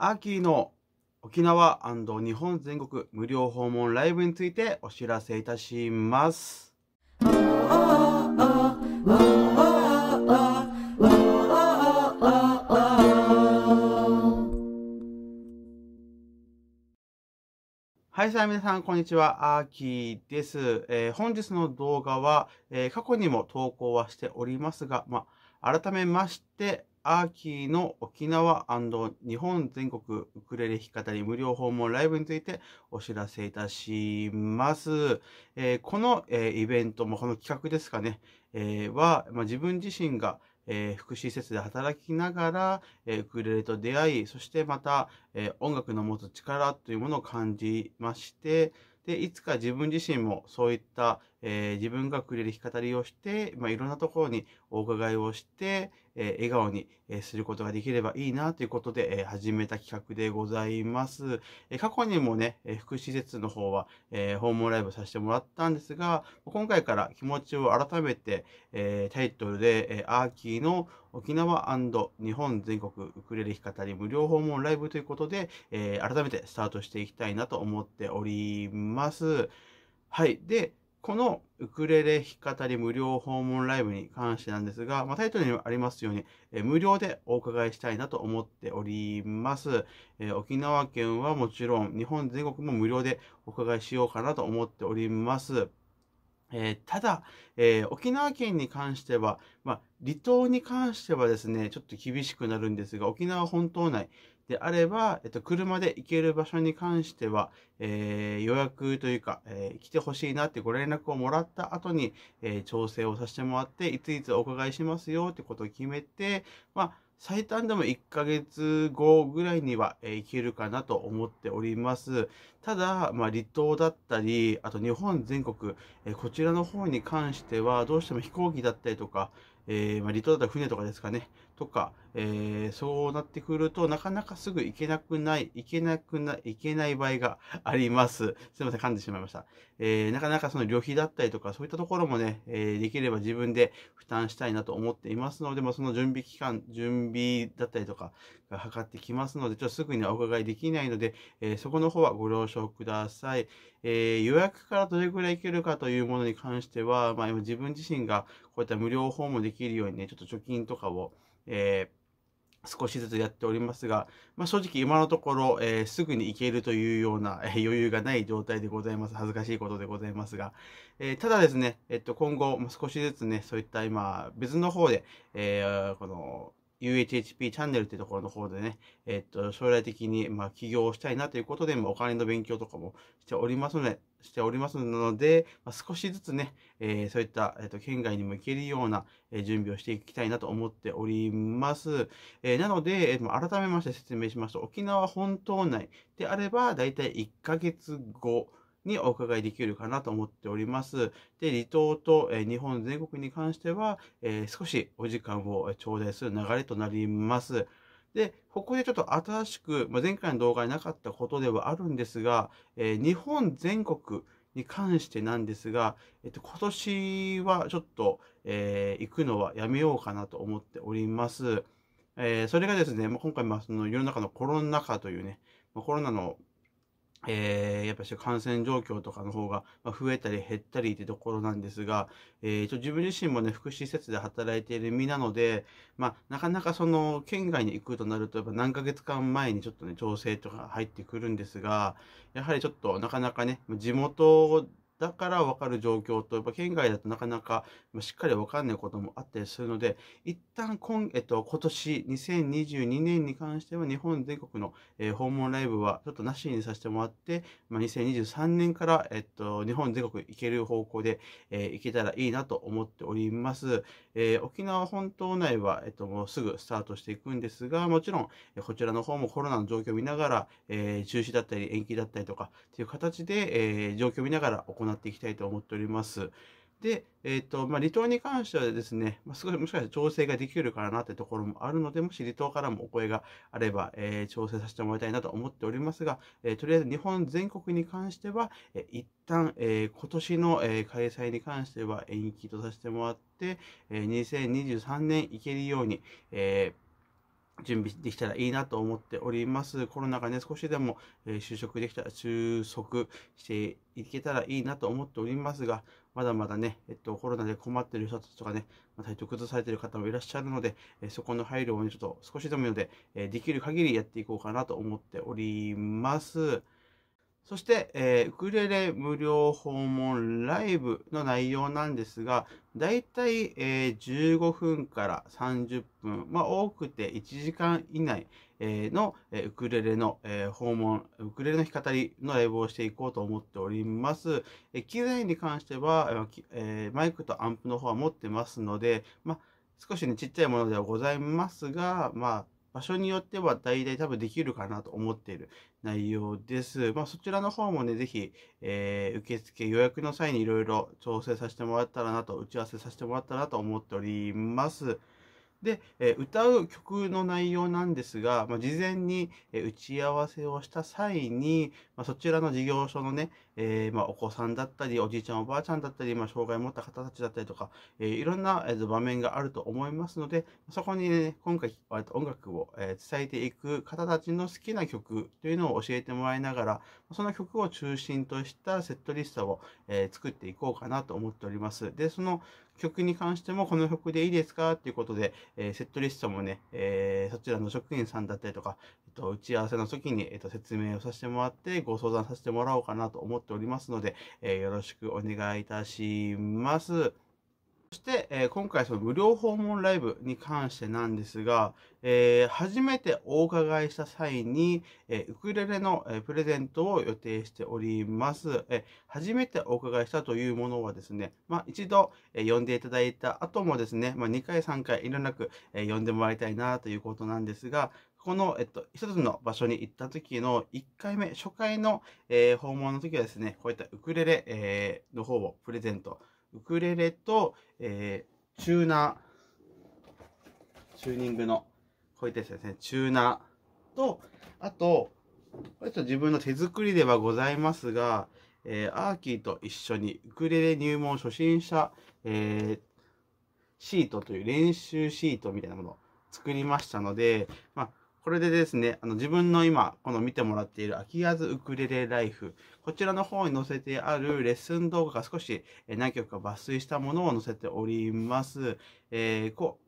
アーキーの沖縄日本全国無料訪問ライブについてお知らせいたします。はい、さあ皆さん、こんにちは。アーキーです。えー、本日の動画は、えー、過去にも投稿はしておりますが、まあ、改めまして、アーキーの沖縄日本全国ウクレレ弾き語り無料訪問ライブについてお知らせいたします。えー、この、えー、イベントも、この企画ですかね、えー、は、まあ、自分自身が、えー、福祉施設で働きながら、えー、ウクレレと出会い、そしてまた、えー、音楽の持つ力というものを感じまして、で、いつか自分自身もそういった、えー、自分がくれる弾き語りをして、まあ、いろんなところにお伺いをして、えー、笑顔に、えー、することができればいいなということで、え始めた企画でございます。え過去にもね、え福祉施設の方は、え訪問ライブさせてもらったんですが、今回から気持ちを改めて、えタイトルで、えアーキーの沖縄日本全国ウクレレ弾き語り無料訪問ライブということで、えー、改めてスタートしていきたいなと思っております。はい。で、このウクレレ弾き語り無料訪問ライブに関してなんですが、まあ、タイトルにありますように、えー、無料でお伺いしたいなと思っております、えー、沖縄県はもちろん、日本全国も無料でお伺いしようかなと思っております。えー、ただ、えー、沖縄県に関しては、まあ、離島に関してはですね、ちょっと厳しくなるんですが、沖縄本島内であれば、えっと、車で行ける場所に関しては、えー、予約というか、え来てほしいなってご連絡をもらった後に、え調整をさせてもらって、いついつお伺いしますよってことを決めて、まあ、最短でも1ヶ月後ぐらいには、えー、いけるかなと思っております。ただ、まあ、離島だったり、あと日本全国、えー、こちらの方に関しては、どうしても飛行機だったりとか、えー、まあ、離島だったら船とかですかね、とか、えー、そうなってくると、なかなかすぐ行けなくない、行けなくない、行けない場合が あります。すいません、噛んでしまいました。えー、なかなかその旅費だったりとか、そういったところもね、えできれば自分で負担したいなと思っていますので、まあ、その準備期間、準備だったりとかが測ってきますので、ちょっとすぐにはお伺いできないので、えそこの方はご了承承ください。えー、予約からどれくらい行けるかというものに関しては、まあ、自分自身がこういった無料訪問できるようにね、ちょっと貯金とかを、えー少しずつやっておりますが、まあ、正直今のところ、えー、すぐに行けるというような、えー、余裕がない状態でございます。恥ずかしいことでございますが。えー、ただですね、えっと、今後、少しずつね、そういった今、別の方で、えこの、UHHP チャンネルってところの方でね、えっと、将来的に、まあ、起業をしたいなということで、まあ、お金の勉強とかもしておりますので、しておりますので、まあ、少しずつね、えー、そういった、えっと、県外にも行けるような、えー、準備をしていきたいなと思っております。えー、なので、えー、改めまして説明しますと、沖縄本島内であれば、だいたい1ヶ月後、にお伺いできるかなと思っております。で、離島とえ日本全国に関しては、え少しお時間を頂戴する流れとなります。で、ここでちょっと新しく、ま前回の動画になかったことではあるんですが、え日本全国に関してなんですが、えっと、今年はちょっと、えー、行くのはやめようかなと思っております。えー、それがですね、まあ、今回、まあ、その世の中のコロナ禍というね、まあ、コロナのえー、やっぱし感染状況とかの方が増えたり減ったりってところなんですが、えー、自分自身もね、福祉施設で働いている身なので、まあ、なかなかその、県外に行くとなると、やっぱ何ヶ月間前にちょっとね、調整とか入ってくるんですが、やはりちょっとなかなかね、地元だから分かる状況と、やっぱ県外だとなかなかしっかり分かんないこともあったりするので、一旦今、えっと、今年2022年に関しては日本全国の、えー、訪問ライブはちょっとなしにさせてもらって、まあ、2023年から、えっと、日本全国行ける方向で、えー、行けたらいいなと思っております。えー、沖縄本島内は、えっと、もうすぐスタートしていくんですが、もちろん、こちらの方もコロナの状況を見ながら、え中止だったり延期だったりとかっていう形で、え状況を見ながら行っていきたいと思っております。で、えっ、ー、と、まあ、離島に関してはですね、まあ、少しもしかしたら調整ができるかなってところもあるので、もし離島からもお声があれば、えー、調整させてもらいたいなと思っておりますが、えー、とりあえず日本全国に関しては、え一旦、え今年の、え開催に関しては延期とさせてもらって、え2023年行けるように、えー準備できたらいいなと思っております。コロナがね、少しでも、え就職できたら、収束していけたらいいなと思っておりますが、まだまだね、えっと、コロナで困ってる人たちとかね、まあ、体調崩されてる方もいらっしゃるので、えそこの配慮をね、ちょっと少しでもいいので、えできる限りやっていこうかなと思っております。そして、えー、ウクレレ無料訪問ライブの内容なんですが、だいたい、15分から30分、まあ多くて1時間以内、えー、の、ウクレレの、え訪問、ウクレレの弾き語りのライブをしていこうと思っております。え機材に関しては、えマイクとアンプの方は持ってますので、まあ少しね、ちっちゃいものではございますが、まあ場所によっては大体多分できるかなと思っている内容です。まあ、そちらの方もね、ぜひ、えー、受付予約の際にいろいろ調整させてもらったらなと、打ち合わせさせてもらったらなと思っております。で、えー、歌う曲の内容なんですが、まあ、事前に、え打ち合わせをした際に、まあ、そちらの事業所のね、えー、まあ、お子さんだったり、おじいちゃん、おばあちゃんだったり、まあ、障害を持った方たちだったりとか、えー、いろんな、え場面があると思いますので、そこに、ね、今回音楽を、え伝えていく方たちの好きな曲というのを教えてもらいながら、その曲を中心としたセットリストを、え作っていこうかなと思っております。で、その曲に関しても、この曲でいいですかっていうことで、えー、セットリストもね、えー、そちらの職員さんだったりとか、えっと、打ち合わせの時に、えっと、説明をさせてもらって、ご相談させてもらおうかなと思ってっておりますので、えー、よろしくお願いいたします。そして、えー、今回その無料訪問ライブに関してなんですが、えー、初めてお伺いした際に、えー、ウクレレの、えプレゼントを予定しております、え初めてお伺いしたというものはですね、まあ、一度、え呼んでいただいた後もですね、まあ、2回3回いろんなく、え呼んでもらいたいなということなんですが、この、えっと、一つの場所に行った時の1回目、初回の、えー、訪問の時はですね、こういったウクレレ、えー、の方をプレゼント。ウクレレと、えー、チューナー、チューニングの、こういったですね、チューナーと、あと、これっと自分の手作りではございますが、えー、アーキーと一緒にウクレレ入門初心者、えー、シートという練習シートみたいなものを作りましたので、まあこれでですね、あの自分の今、この見てもらっている空き家ズウクレレライフ、こちらの方に載せてあるレッスン動画が少し何曲か抜粋したものを載せております。えー、こ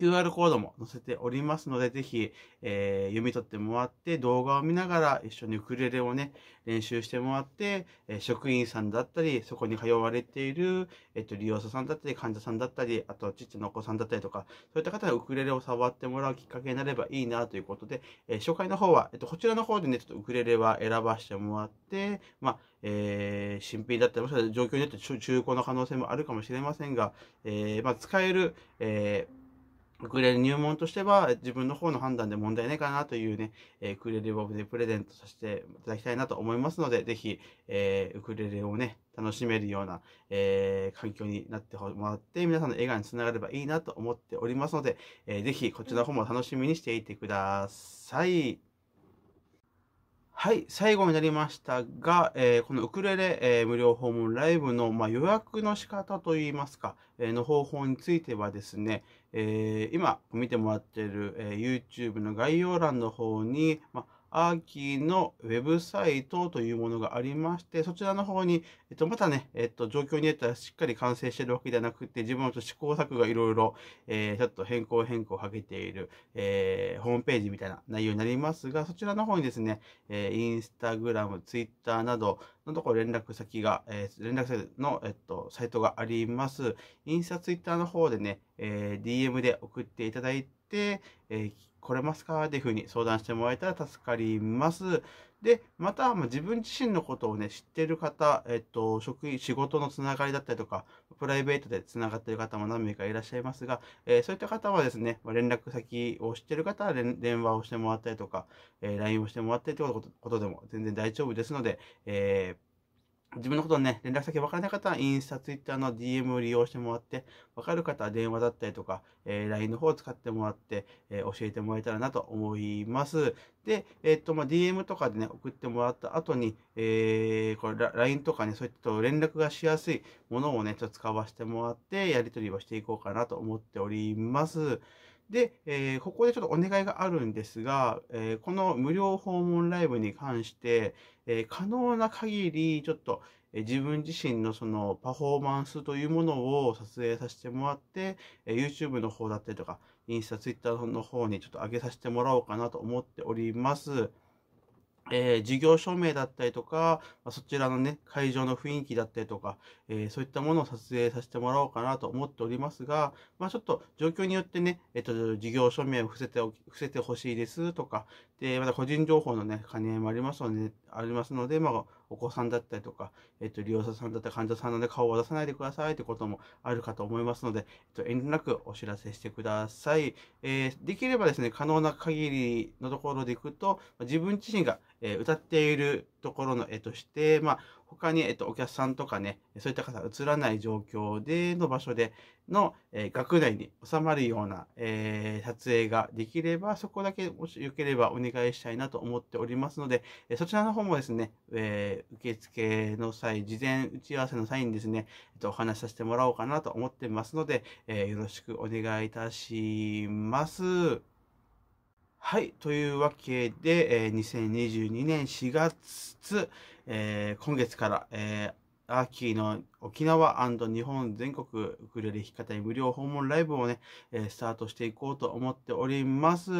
QR コードも載せておりますので、ぜひ、えー、読み取ってもらって、動画を見ながら一緒にウクレレをね、練習してもらって、えー、職員さんだったり、そこに通われている、えっ、と、利用者さんだったり、患者さんだったり、あと、ちっちゃなお子さんだったりとか、そういった方がウクレレを触ってもらうきっかけになればいいなということで、え紹介の方は、えっ、と、こちらの方でね、ちょっとウクレレは選ばしてもらって、まあ、え新品だったり、もしく状況によって中古の可能性もあるかもしれませんが、えまあ、使える、えーウクレレ入門としては自分の方の判断で問題ないかなというね、えー、ウクレレを、ね、プレゼントさせていただきたいなと思いますので、ぜひ、えー、ウクレレをね、楽しめるような、えー、環境になってもらって、皆さんの笑顔につながればいいなと思っておりますので、えー、ぜひこちらの方も楽しみにしていてください。はい、最後になりましたが、えー、このウクレレ、えー、無料訪問ライブの、まあ、予約の仕方といいますか、えー、の方法についてはですね、え今見てもらっている、え YouTube の概要欄の方に、まあアーキーのウェブサイトというものがありまして、そちらの方に、えっと、またね、えっと、状況によってはしっかり完成しているわけではなくて、自分は試行錯誤がいろいろ、えー、ちょっと変更変更をかけている、えー、ホームページみたいな内容になりますが、そちらの方にですね、えー、インスタグラム、ツイッターなどのところ連絡先が、えー、連絡先の、えっと、サイトがあります。インスタ、ツイッターの方でね、えー、DM で送っていただいて、えー来れますかっていうふうに相談してもらえたら助かります。で、また、ま自分自身のことをね、知ってる方、えっと、職員、仕事のつながりだったりとか、プライベートでつながってる方も何名かいらっしゃいますが、えー、そういった方はですね、ま連絡先を知ってる方は電話をしてもらったりとか、えー、LINE をしてもらったりということでも全然大丈夫ですので、えー自分のことね、連絡先分からない方は、インスタ、ツイッターの DM を利用してもらって、分かる方は電話だったりとか、えー、LINE の方を使ってもらって、えー、教えてもらえたらなと思います。で、えー、っと、まあ、DM とかでね、送ってもらった後に、えー、これ、LINE とかね、そういった連絡がしやすいものをね、ちょっと使わせてもらって、やり取りをしていこうかなと思っております。で、えー、ここでちょっとお願いがあるんですが、えー、この無料訪問ライブに関して、えー、可能な限り、ちょっと、え自分自身のそのパフォーマンスというものを撮影させてもらって、え YouTube の方だったりとか、インスタ、Twitter の方にちょっと上げさせてもらおうかなと思っております。えー、事業署名だったりとか、まあ、そちらのね、会場の雰囲気だったりとか、えー、そういったものを撮影させてもらおうかなと思っておりますが、まあ、ちょっと状況によってね、えっ、と、事業署名を伏せておき、伏せてほしいですとか、で、また個人情報のね、兼ね合いもありますので、ありますので、まあ、お子さんだったりとか、えっと、利用者さんだったり患者さんなので顔を出さないでくださいってこともあるかと思いますので、えっと、遠慮なくお知らせしてください。えー、できればですね、可能な限りのところでいくと、自分自身が、え歌っているところの絵として、まあ、他に、えっと、お客さんとかね、そういった方が映らない状況での場所での、えー、学内に収まるような、えー、撮影ができれば、そこだけもしよければお願いしたいなと思っておりますので、えそちらの方もですね、えー、受付の際、事前打ち合わせの際にですね、えっと、お話しさせてもらおうかなと思ってますので、えよろしくお願いいたします。はい。というわけで、えー、2022年4月、えー、今月から、えー、アーキーの沖縄日本全国ウクレレ弾き語り無料訪問ライブをね、えー、スタートしていこうと思っております。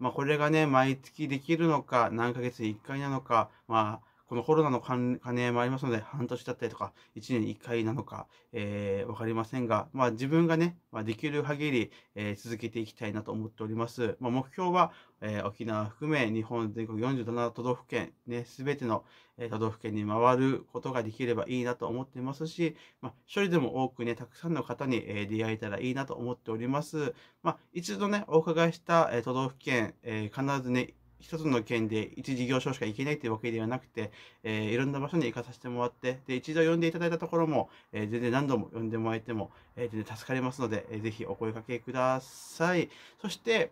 まあ、これがね、毎月できるのか、何ヶ月に1回なのか、まあ、このコロナの関連もありますので、半年だったりとか、1年に1回なのか、えー、わかりませんが、まあ、自分がね、まあ、できる限り、えー、続けていきたいなと思っております。まあ、目標は、えー、沖縄含め日本全国47都道府県、ね、すべての、えー、都道府県に回ることができればいいなと思っていますし、まあ、一人でも多くね、たくさんの方に、えー、出会えたらいいなと思っております。まあ、一度ね、お伺いした、えー、都道府県、えー、必ずね、一つの県で一事業所しか行けないというわけではなくて、えー、いろんな場所に行かさせてもらって、で、一度呼んでいただいたところも、えー、全然何度も呼んでもらえても、えー、全然助かりますので、えー、ぜひお声掛けください。そして、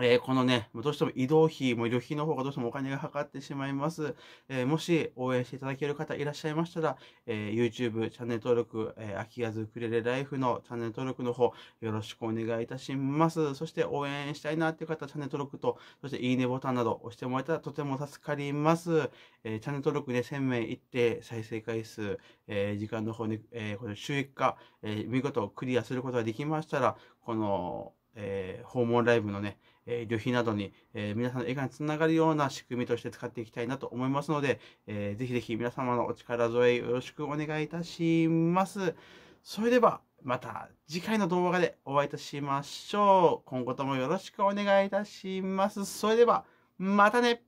えー、このね、どうしても移動費も医療費の方がどうしてもお金がかかってしまいます。えー、もし応援していただける方いらっしゃいましたら、えー、YouTube チャンネル登録、えー、空き家ずくれれライフのチャンネル登録の方、よろしくお願いいたします。そして応援したいなっていう方、チャンネル登録と、そしていいねボタンなど押してもらえたらとても助かります。えチャンネル登録で、ね、1000名いって、再生回数、え時間の方に、えこの収益化、え見事クリアすることができましたら、この、え訪問ライブのね、え旅費などに、え皆さんの笑顔につながるような仕組みとして使っていきたいなと思いますので、えー、ぜひぜひ皆様のお力添えよろしくお願いいたします。それでは、また次回の動画でお会いいたしましょう。今後ともよろしくお願いいたします。それでは、またね